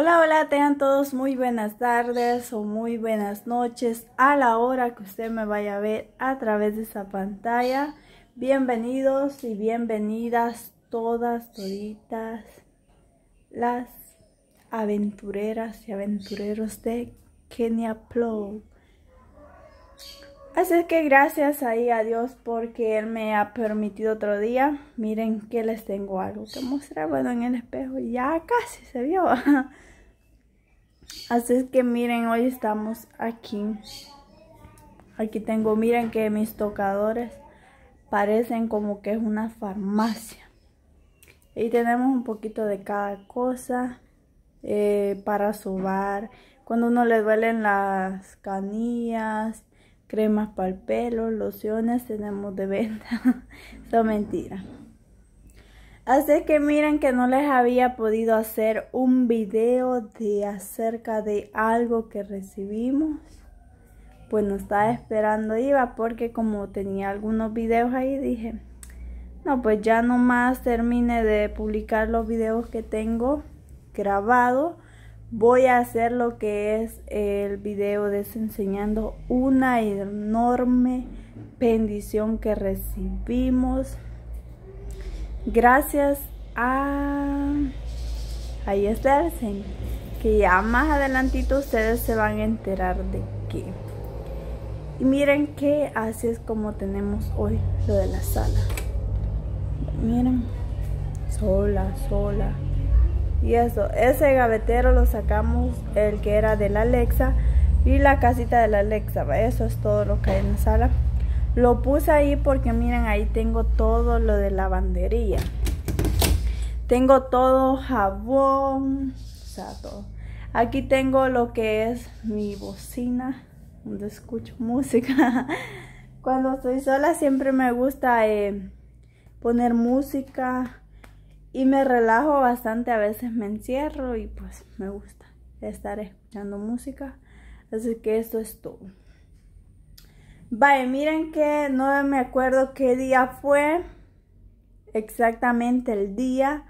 Hola, hola, tengan todos muy buenas tardes o muy buenas noches a la hora que usted me vaya a ver a través de esa pantalla. Bienvenidos y bienvenidas todas, toditas, las aventureras y aventureros de Kenia Plow. Así que gracias ahí a Dios porque Él me ha permitido otro día. Miren que les tengo algo que mostrar. Bueno, en el espejo ya casi se vio. Así es que miren, hoy estamos aquí. Aquí tengo, miren que mis tocadores parecen como que es una farmacia. Y tenemos un poquito de cada cosa eh, para sobar. Cuando uno le duelen las canillas, cremas para el pelo, lociones tenemos de venta. Son mentiras. Así que miren que no les había podido hacer un video de acerca de algo que recibimos. Pues no estaba esperando iba porque como tenía algunos videos ahí dije, no pues ya nomás termine de publicar los videos que tengo grabado. Voy a hacer lo que es el video desenseñando una enorme bendición que recibimos gracias a... Ahí está Que ya más adelantito ustedes se van a enterar de qué. Y miren que así es como tenemos hoy lo de la sala. Miren, sola, sola. Y eso, ese gavetero lo sacamos, el que era de la Alexa y la casita de la Alexa. Eso es todo lo que hay en la sala. Lo puse ahí porque miren, ahí tengo todo lo de lavandería. Tengo todo jabón, o sea, todo. Aquí tengo lo que es mi bocina, donde escucho música. Cuando estoy sola siempre me gusta eh, poner música y me relajo bastante. A veces me encierro y pues me gusta estar escuchando música. Así que eso es todo. Vale, miren que no me acuerdo qué día fue exactamente el día,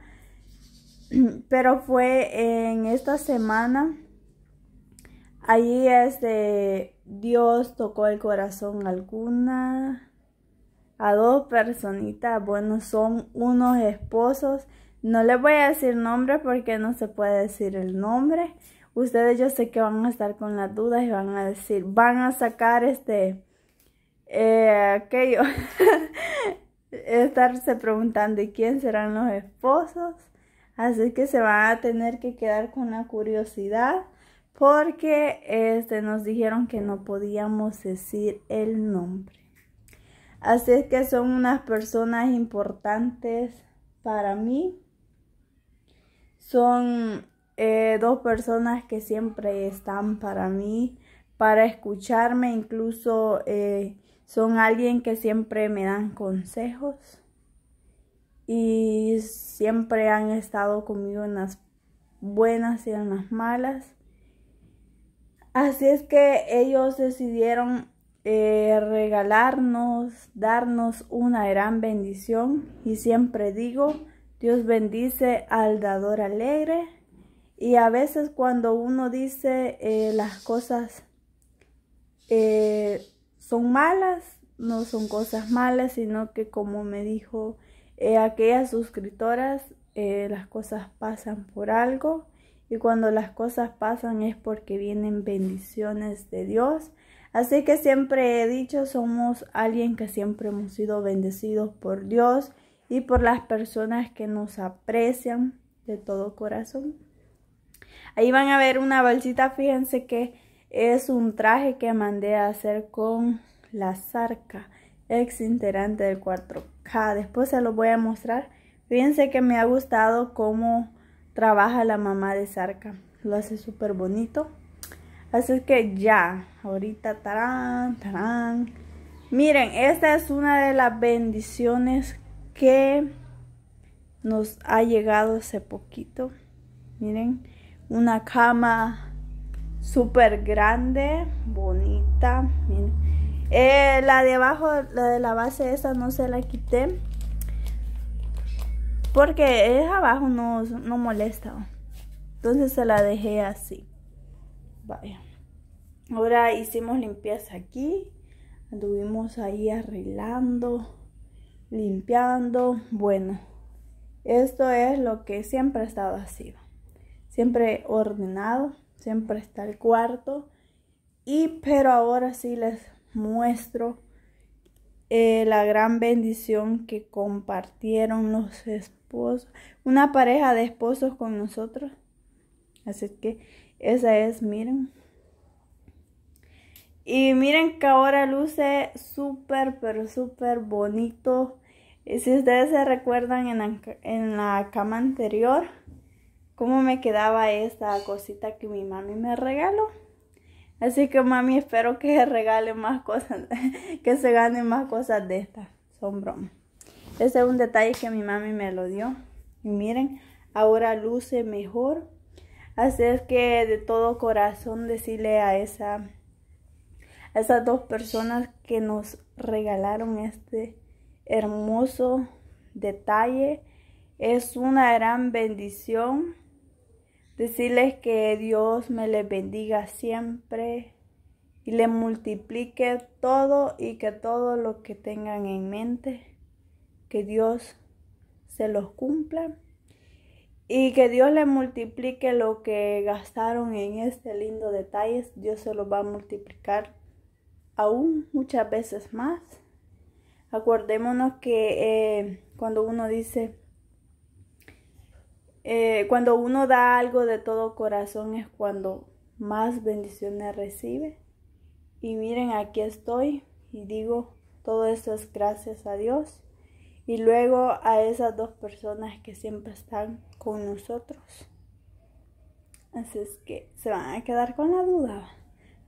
pero fue en esta semana. Allí este Dios tocó el corazón a alguna a dos personitas, bueno, son unos esposos. No les voy a decir nombre porque no se puede decir el nombre. Ustedes yo sé que van a estar con las dudas y van a decir, van a sacar este eh, aquello, estarse preguntando ¿y quién serán los esposos. Así que se van a tener que quedar con la curiosidad porque este, nos dijeron que no podíamos decir el nombre. Así es que son unas personas importantes para mí. Son eh, dos personas que siempre están para mí, para escucharme, incluso eh, son alguien que siempre me dan consejos y siempre han estado conmigo en las buenas y en las malas. Así es que ellos decidieron eh, regalarnos, darnos una gran bendición. Y siempre digo, Dios bendice al dador alegre. Y a veces cuando uno dice eh, las cosas eh, son malas, no son cosas malas, sino que como me dijo eh, aquellas suscriptoras, eh, las cosas pasan por algo y cuando las cosas pasan es porque vienen bendiciones de Dios. Así que siempre he dicho, somos alguien que siempre hemos sido bendecidos por Dios y por las personas que nos aprecian de todo corazón. Ahí van a ver una bolsita, fíjense que es un traje que mandé a hacer con la zarca, ex integrante del 4K. Después se lo voy a mostrar. Fíjense que me ha gustado cómo trabaja la mamá de zarca. Lo hace súper bonito. Así que ya, ahorita, tarán, tarán. Miren, esta es una de las bendiciones que nos ha llegado hace poquito. Miren, una cama súper grande, bonita. Eh, la de abajo, la de la base, esa no se la quité. Porque es abajo, no, no molesta. Entonces se la dejé así. Vaya. Ahora hicimos limpieza aquí. Anduvimos ahí arreglando, limpiando. Bueno, esto es lo que siempre ha estado así. Siempre ordenado siempre está el cuarto. Y pero ahora sí les muestro eh, la gran bendición que compartieron los esposos, una pareja de esposos con nosotros. Así que esa es, miren. Y miren que ahora luce súper, pero súper bonito. Y si ustedes se recuerdan en en la cama anterior, cómo me quedaba esta cosita que mi mami me regaló. Así que mami, espero que regale más cosas, que se ganen más cosas de estas. Son bromas. Ese es un detalle que mi mami me lo dio. Y miren, ahora luce mejor. Así es que de todo corazón decirle a, esa, a esas dos personas que nos regalaron este hermoso detalle. Es una gran bendición Decirles que Dios me les bendiga siempre y le multiplique todo y que todo lo que tengan en mente, que Dios se los cumpla y que Dios le multiplique lo que gastaron en este lindo detalle. Dios se los va a multiplicar aún muchas veces más. Acordémonos que eh, cuando uno dice, eh, cuando uno da algo de todo corazón es cuando más bendiciones recibe. Y miren, aquí estoy y digo, todo eso es gracias a Dios. Y luego a esas dos personas que siempre están con nosotros. Así es que se van a quedar con la duda.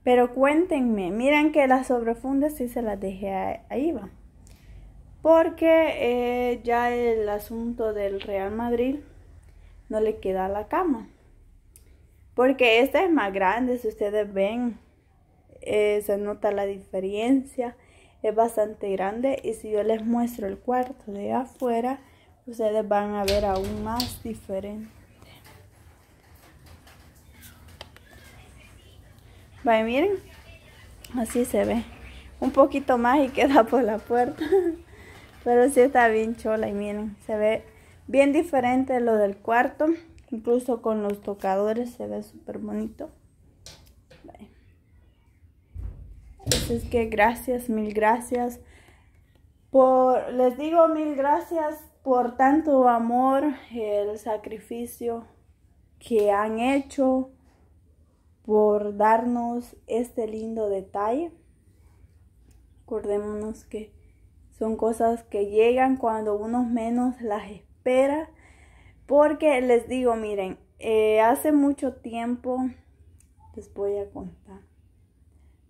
Pero cuéntenme, miren que las sobrefundas sí se las dejé ahí va Porque eh, ya el asunto del Real Madrid no le queda la cama. Porque esta es más grande, si ustedes ven, eh, se nota la diferencia. Es bastante grande y si yo les muestro el cuarto de afuera, ustedes van a ver aún más diferente. Vale, miren, así se ve. Un poquito más y queda por la puerta. Pero sí está bien chola y miren, se ve Bien diferente lo del cuarto. Incluso con los tocadores se ve súper bonito. Así pues es que gracias, mil gracias. Por, les digo mil gracias por tanto amor, el sacrificio que han hecho por darnos este lindo detalle. Acordémonos que son cosas que llegan cuando uno menos las espera. Porque les digo, miren, eh, hace mucho tiempo, les voy a contar.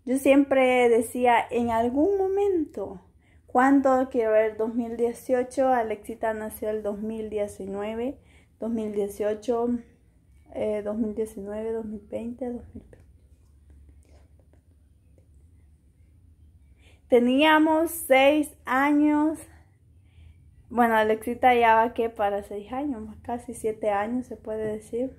Yo siempre decía, en algún momento, cuando quiero ver 2018, Alexita nació el 2019, 2018, 2019, 2020, 2020. Teníamos seis años bueno, Alexita ya va que para seis años, casi siete años se puede decir,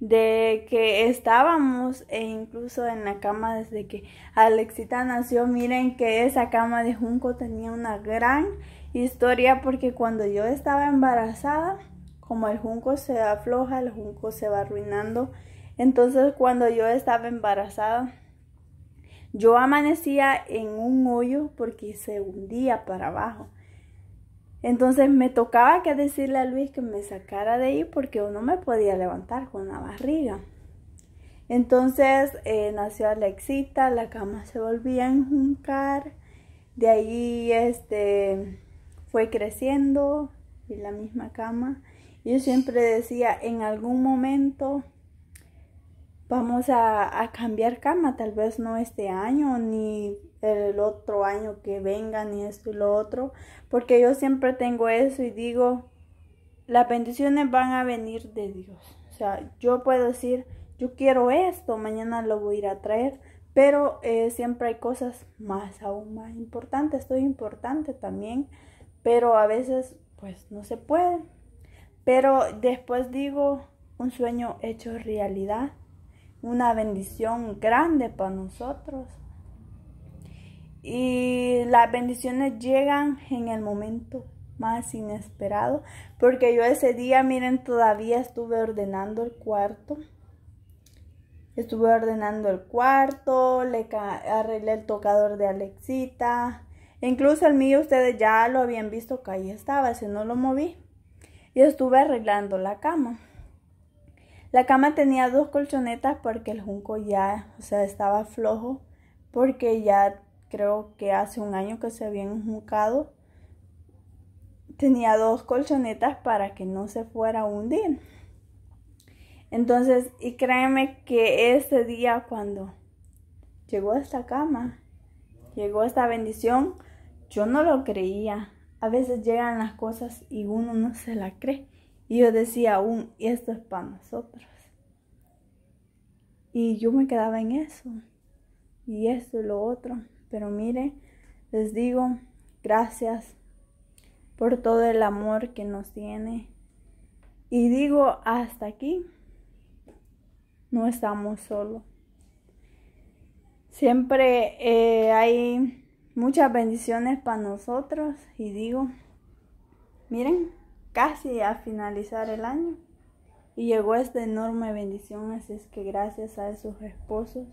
de que estábamos e incluso en la cama desde que Alexita nació. Miren que esa cama de Junco tenía una gran historia porque cuando yo estaba embarazada, como el junco se afloja, el junco se va arruinando. Entonces cuando yo estaba embarazada, yo amanecía en un hoyo porque se hundía para abajo. Entonces me tocaba que decirle a Luis que me sacara de ahí porque uno no me podía levantar con la barriga. Entonces eh, nació Alexita, la cama se volvía a enjuncar, de ahí este, fue creciendo y la misma cama. Yo siempre decía, en algún momento vamos a, cambiar cama, tal vez no este año ni el otro año que venga, ni esto y lo otro, porque yo siempre tengo eso y digo, las bendiciones van a venir de Dios. O sea, yo puedo decir, yo quiero esto, mañana lo voy a ir a traer, pero eh, siempre hay cosas más, aún más importantes, Estoy importante también, pero a veces pues no se puede. Pero después digo, un sueño hecho realidad una bendición grande para nosotros. Y las bendiciones llegan en el momento más inesperado, porque yo ese día, miren, todavía estuve ordenando el cuarto. Estuve ordenando el cuarto, le arreglé el tocador de Alexita. Incluso el mío ustedes ya lo habían visto que ahí estaba, si no lo moví. Y estuve arreglando la cama. La cama tenía dos colchonetas porque el junco ya, o sea, estaba flojo, porque ya creo que hace un año que se había enjuncado. Tenía dos colchonetas para que no se fuera a hundir. Entonces, y créeme que ese día cuando llegó esta cama, llegó esta bendición, yo no lo creía. A veces llegan las cosas y uno no se la cree. Y yo decía aún, esto es para nosotros. Y yo me quedaba en eso. Y esto y lo otro. Pero mire les digo, gracias por todo el amor que nos tiene. Y digo, hasta aquí no estamos solos. Siempre eh, hay muchas bendiciones para nosotros y digo, miren, casi a finalizar el año. Y llegó esta enorme bendición, así es que gracias a esos esposos,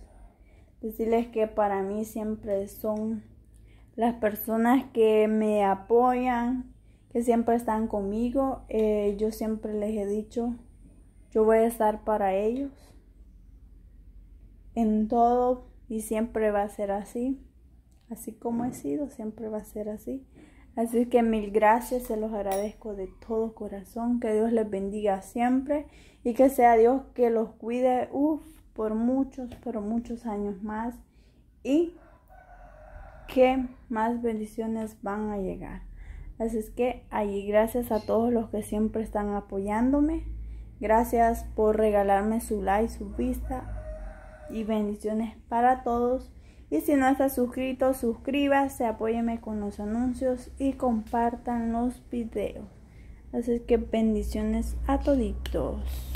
decirles que para mí siempre son las personas que me apoyan, que siempre están conmigo. Eh, yo siempre les he dicho, yo voy a estar para ellos en todo y siempre va a ser así. Así como he sido, siempre va a ser así. Así que mil gracias, se los agradezco de todo corazón, que Dios les bendiga siempre y que sea Dios que los cuide por muchos, pero muchos años más y que más bendiciones van a llegar. Así es que allí gracias a todos los que siempre están apoyándome. Gracias por regalarme su like, su vista y bendiciones para todos. Y si no estás suscrito, suscríbase, apóyeme con los anuncios y compartan los videos. Así que bendiciones a toditos.